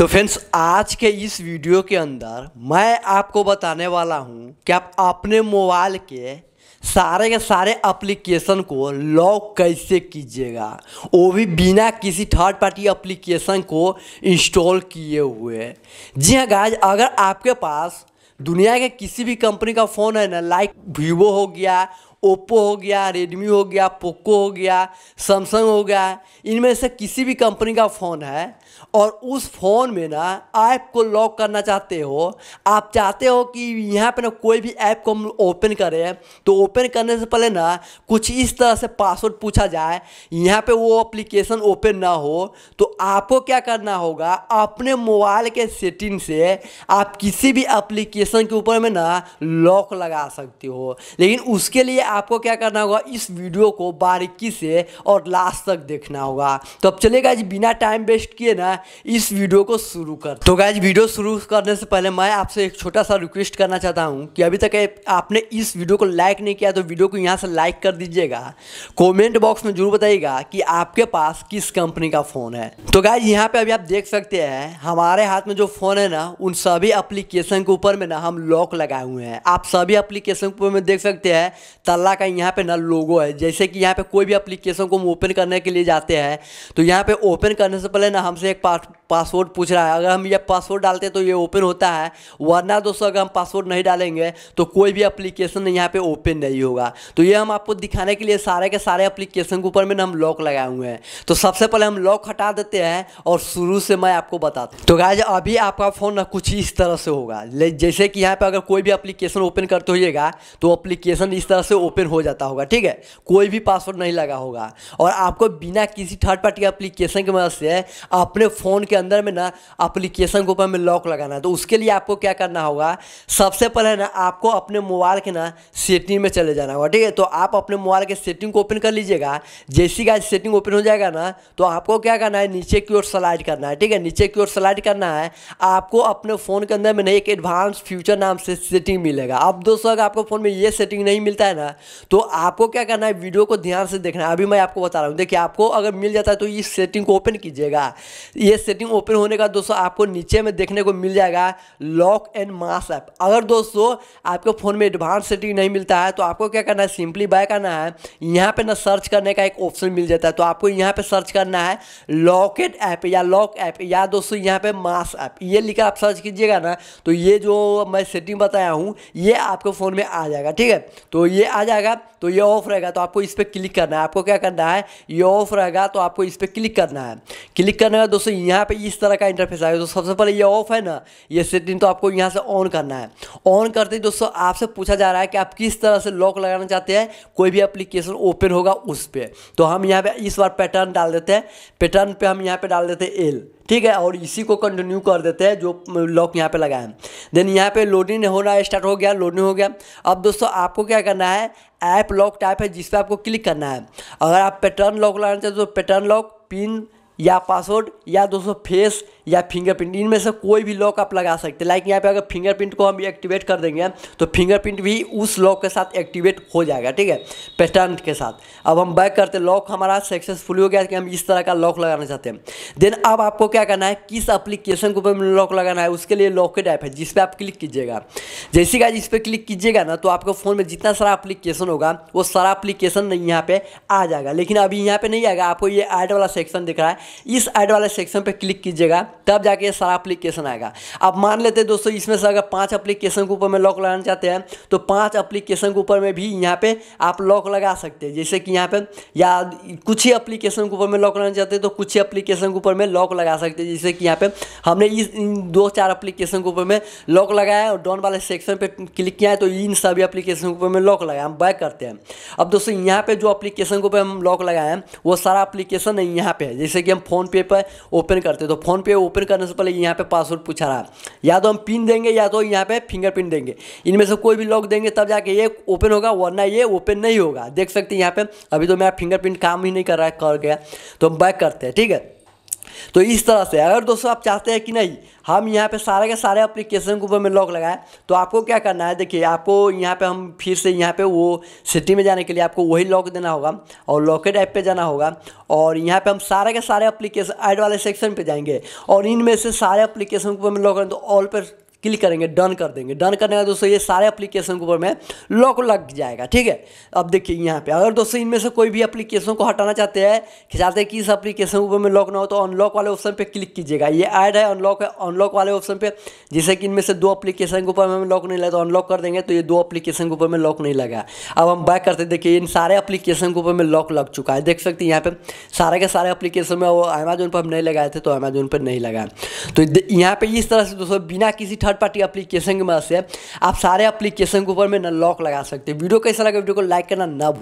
तो फ्रेंड्स आज के इस वीडियो के अंदर मैं आपको बताने वाला हूं कि आप अपने मोबाइल के सारे के सारे एप्लीकेशन को लॉक कैसे कीजिएगा वो भी बिना किसी थर्ड पार्टी एप्लीकेशन को इंस्टॉल किए हुए जी हाँ गाज अगर आपके पास दुनिया के किसी भी कंपनी का फ़ोन है ना लाइक वीवो हो गया ओप्पो हो गया रेडमी हो गया पोको हो गया सैमसंग हो गया इनमें से किसी भी कंपनी का फ़ोन है और उस फ़ोन में ना ऐप को लॉक करना चाहते हो आप चाहते हो कि यहाँ पे ना कोई भी ऐप को हम ओपन करें तो ओपन करने से पहले ना कुछ इस तरह से पासवर्ड पूछा जाए यहाँ पे वो एप्लीकेशन ओपन ना हो तो आपको क्या करना होगा अपने मोबाइल के सेटिंग से आप किसी भी एप्लीकेशन के ऊपर में ना लॉक लगा सकते हो लेकिन उसके लिए आपको क्या करना होगा इस वीडियो को बारीकी से और लास्ट तक देखना होगा तो अब चलिए गाइज बिना टाइम वेस्ट किए ना इस वीडियो को शुरू कर तो गाय वीडियो शुरू करने से पहले मैं आपसे एक छोटा सा रिक्वेस्ट करना चाहता हूँ कि अभी तक आपने इस वीडियो को लाइक नहीं किया तो वीडियो को यहाँ से लाइक कर दीजिएगा कॉमेंट बॉक्स में जरूर बताइएगा कि आपके पास किस कंपनी का फ़ोन है तो गाय यहाँ पे अभी आप देख सकते हैं हमारे हाथ में जो फ़ोन है ना उन सभी अप्लीकेशन के ऊपर में ना हम लॉक लगाए हुए हैं आप सभी अप्लीकेशन के ऊपर में देख सकते हैं अल्लाह का यहाँ पे ना लोगो है जैसे कि यहाँ पे कोई भी अप्लीकेशन को हम ओपन करने के लिए जाते हैं तो यहाँ पे ओपन करने से पहले ना हमसे एक पास पासवर्ड पूछ रहा है अगर हम ये पासवर्ड डालते हैं तो ये ओपन होता है वरना दोस्तों अगर हम पासवर्ड नहीं डालेंगे तो कोई भी अप्लीकेशन यहाँ पे ओपन नहीं होगा तो ये हम आपको दिखाने के लिए सारे के सारे अप्लीकेशन के ऊपर में ना हम लॉक लगाए हुए हैं तो सबसे पहले हम लॉक हटा देते हैं और शुरू से मैं आपको बताता हूँ तो गाय अभी आपका फ़ोन ना कुछ इस तरह से होगा जैसे कि यहाँ पर अगर कोई भी अप्लीकेशन ओपन करते होइएगा तो अप्लीकेशन इस तरह से ओपन हो जाता होगा ठीक है कोई भी पासवर्ड नहीं लगा होगा और आपको बिना किसी थर्ड पार्टी एप्लीकेशन की मदद से अपने फ़ोन के अंदर में ना एप्लीकेशन के ऊपर में लॉक लगाना है तो उसके लिए आपको क्या करना होगा सबसे पहले ना आपको अपने मोबाइल के ना सेटिंग में चले जाना होगा ठीक है तो आप अपने मोबाइल के सेटिंग को ओपन कर लीजिएगा जैसी का सेटिंग ओपन हो जाएगा ना तो आपको क्या करना है नीचे की ओर स्लाइड करना है ठीक है नीचे की ओर स्लाइड करना है आपको अपने फ़ोन के अंदर में ना एक एडवांस फ्यूचर नाम से सेटिंग मिलेगा अब दोस्तों अगर आपको फ़ोन में ये सेटिंग नहीं मिलता है ना तो आपको क्या करना है वीडियो को ध्यान से देखना है अभी मैं आपको बता रहा हूँ देखिए आपको अगर मिल जाता है तो इस सेटिंग को ओपन कीजिएगा ये सेटिंग ओपन होने का दोस्तों आपको नीचे में देखने को मिल जाएगा लॉक एंड मास ऐप अगर दोस्तों आपके फ़ोन में एडवांस सेटिंग नहीं मिलता है तो आपको क्या करना है सिंपली बाय करना है यहाँ पर ना सर्च करने का एक ऑप्शन मिल जाता है तो आपको यहाँ पर सर्च करना है लॉकेट ऐप या लॉक ऐप या दोस्तों यहाँ पर मास ऐप ये लिखा आप सर्च कीजिएगा ना तो ये जो मैं सेटिंग बताया हूँ ये आपके फ़ोन में आ जाएगा ठीक है तो ये आ जाएगा तो ये ऑफ रहेगा तो आपको इस पर क्लिक करना है आपको क्या करना है ये ऑफ रहेगा तो आपको इस पर क्लिक करना है क्लिक करने का दोस्तों यहाँ पे इस तरह का इंटरफेस आएगा तो सबसे पहले ये ऑफ है ना ये सेटिंग तो आपको यहाँ से ऑन करना है ऑन करते ही दोस्तों आपसे पूछा जा रहा है कि आप किस तरह से लॉक लगाना चाहते हैं कोई भी अप्लीकेशन ओपन होगा उस पर तो हम यहाँ पर इस बार पैटर्न डाल देते हैं पैटर्न पर हम यहाँ पर डाल देते हैं एल ठीक है और इसी को कंटिन्यू कर देते हैं जो लॉक यहाँ पे लगाए देन यहाँ पे लोडिंग होना स्टार्ट हो गया लोडिंग हो गया अब दोस्तों आपको क्या करना है ऐप लॉक टाइप है जिस पर आपको क्लिक करना है अगर आप पैटर्न लॉक लगाना चाहते हो तो पैटर्न लॉक पिन या पासवर्ड या दोस्तों फेस या फिंगरप्रिंट इनमें से कोई भी लॉक आप लगा सकते हैं लाइक यहाँ पे अगर फिंगरप्रिंट को हम एक्टिवेट कर देंगे तो फिंगरप्रिंट भी उस लॉक के साथ एक्टिवेट हो जाएगा ठीक है पैटर्न के साथ अब हम बैक करते लॉक हमारा सक्सेसफुल हो गया कि हम इस तरह का लॉक लगाना चाहते हैं देन अब आपको क्या करना है किस अप्लीकेशन के ऊपर लॉक लगाना है उसके लिए लॉकेट ऐप है जिसपे आप क्लिक कीजिएगा जैसे कि इस पर क्लिक कीजिएगा ना तो आपके फ़ोन में जितना सारा अप्लीकेशन होगा वो सारा अप्लीकेशन नहीं यहाँ पर आ जाएगा लेकिन अभी यहाँ पर नहीं आएगा आपको ये ऐड वाला सेक्शन दिख रहा है इस ऐड वाला सेक्शन पर क्लिक कीजिएगा तब जाके ये सारा अप्लीकेशन आएगा अब मान लेते हैं दोस्तों इसमें से अगर पांच अप्लीकेशन के ऊपर में लॉक लगाना चाहते हैं तो पांच अप्लीकेशन के ऊपर में भी यहाँ पे आप लॉक लगा सकते हैं जैसे कि यहाँ पे या कुछ ही अप्लीकेशन के ऊपर में लॉक लगाना चाहते हैं तो कुछ ही अप्लीकेशन के ऊपर में लॉक लगा सकते हैं जैसे कि यहाँ पे हमने इस दो चार अप्लीकेशन के ऊपर में लॉक लगाया और डॉन वाले सेक्शन पर क्लिक किया है तो इन सभी अप्लीकेशन के ऊपर में लॉक लगाया हम बैक करते हैं अब दोस्तों यहाँ पर जो अप्लीकेशन के ऊपर हम लॉक लगाए हैं वो सारा अप्लीकेशन यहाँ पे है जैसे कि हम फोनपे पर ओपन करते हैं तो फोनपे ओपन करने से पहले यहाँ पे पासवर्ड पूछा रहा या तो हम पिन देंगे या तो यहाँ पे फिंगरप्रिंट देंगे इनमें से कोई भी लॉक देंगे तब जाके ये ओपन होगा वरना ये ओपन नहीं होगा देख सकते हैं यहाँ पे अभी तो मेरा फिंगरप्रिंट काम ही नहीं कर रहा है कर गया तो हम बैक करते हैं ठीक है तो इस तरह से अगर दोस्तों आप चाहते हैं कि नहीं हम यहाँ पे सारे के सारे अप्लीकेशन के ऊपर में लॉक लगाए तो आपको क्या करना है देखिए आपको यहाँ पे हम फिर से यहाँ पे वो सिटी में जाने के लिए आपको वही लॉक देना होगा और लॉकेट ऐप पे जाना होगा और यहाँ पे हम सारे के सारे अप्लीकेशन ऐड वाले सेक्शन पे जाएंगे और इनमें से सारे अप्लीकेशन के ऊपर में लॉक करें तो ऑल पर क्लिक करेंगे डन कर देंगे डन करने का दोस्तों ये सारे एप्लीकेशन के ऊपर में लॉक लग जाएगा ठीक है अब देखिए यहाँ पे अगर दोस्तों इनमें से कोई भी एप्लीकेशन को हटाना चाहते हैं कि चाहते हैं कि इस एप्लीकेशन के ऊपर में लॉक ना हो तो अनलॉक वाले ऑप्शन पर क्लिक कीजिएगा ये ऐड है अनलॉक है अनलॉक वाले ऑप्शन पर जैसे कि इनमें से दो अपलीकेशन के ऊपर हमें लॉक नहीं लगा तो अनलॉक कर देंगे तो ये दो अपलीकेशन के ऊपर में लॉक नहीं लगा अब हम बैक करते देखिए इन सारे अपलीकेशन के ऊपर में लॉक लग चुका है देख सकते हैं यहाँ पर सारे के सारे अपलीकेशन में वो अमेजोन पर हम नहीं लगाए थे तो अमेजोन पर नहीं लगाए तो यहाँ पर इस तरह से दोस्तों बिना किसी थर्ड पार्टी एप्लीकेशन के मदद से आप सारे एप्लीकेशन के ऊपर में ना लॉक लगा सकते हैं वीडियो कैसा लगा वीडियो को लाइक करना ना